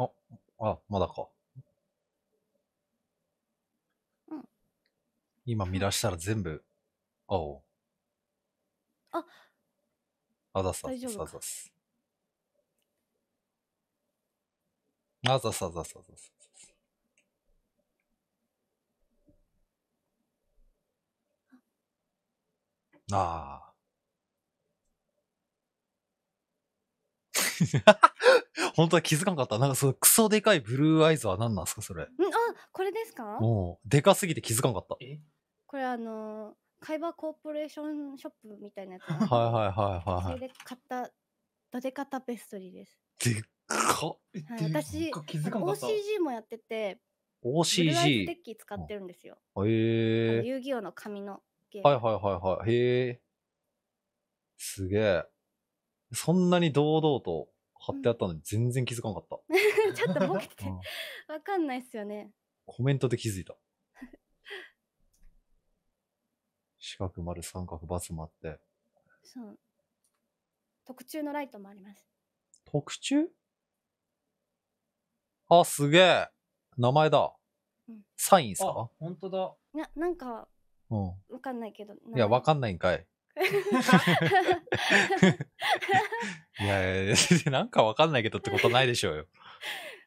あ、あ、まだか。うん。今見出したら全部、青。あ、あざさ、あざさす。あざさ、あざさ、あざさ。ああ。本当は気づかなかった。なんかそのクソでかいブルーアイズは何なんですか、それ。んあ、これですかもう、でかすぎて気づかなかった。これあのー、カイバーコーポレーションショップみたいなやつ。はいはいはいはい、はい。それで買った、どでかたペストリーです。でっかはい、私、OCG もやってて、OCG? デッキ使ってるんですよ。へえ。遊戯王の紙のゲーム。はいはいはいはい。へえ。すげえ。そんなに堂々と貼ってあったのに全然気づかなかった。ちょっとボケて、わかんないっすよね。コメントで気づいた。四角丸三角バスもあって。そう。特注のライトもあります。特注あ、すげえ。名前だ。うん、サインさか本当だ。な、なんか、うん。わかんないけど。いや、わかんないんかい。いやいや、なんかわかんないけどってことないでしょうよ。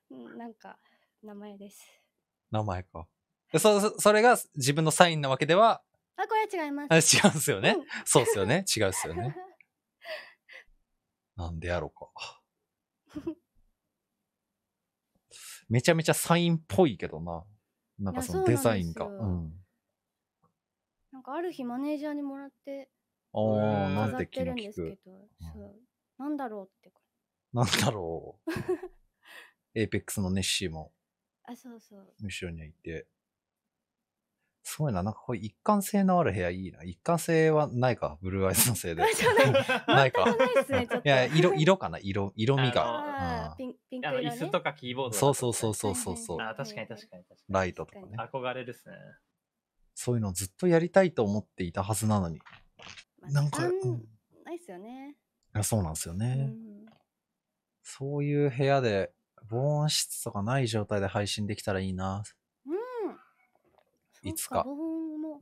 うんなんか、名前です。名前か。でそ、そそれが自分のサインなわけでは、あ、これは違いますあ。違うんすよねうん。そうっすよね。違うっすよね。なんでやろうか。めちゃめちゃサインっぽいけどな。なんかそのデザインが。うん。なんかある日マネージャーにもらってああ、なんてて気るの利でく。そうなんだろうってなんだろう。エイペックスのネッシーもあそうそう後ろにはいて。すごいな、なんかこういう一貫性のある部屋いいな。一貫性はないか、ブルーアイズのせいで。ない ないか。ないですねちょっいや、色、色かな、色、色味が。ああーピンピンク色、ね、椅子とかキーボードそうそうそうそうそうそう。あ確かに確かにライトとかね。憧れですねそういうのずっとやりたいと思っていたはずなのに。まあなんか、うんないっすよねや、そうなんですようね。んそういう部屋で、防音室とかない状態で配信できたらいいな。うん。いつか防音の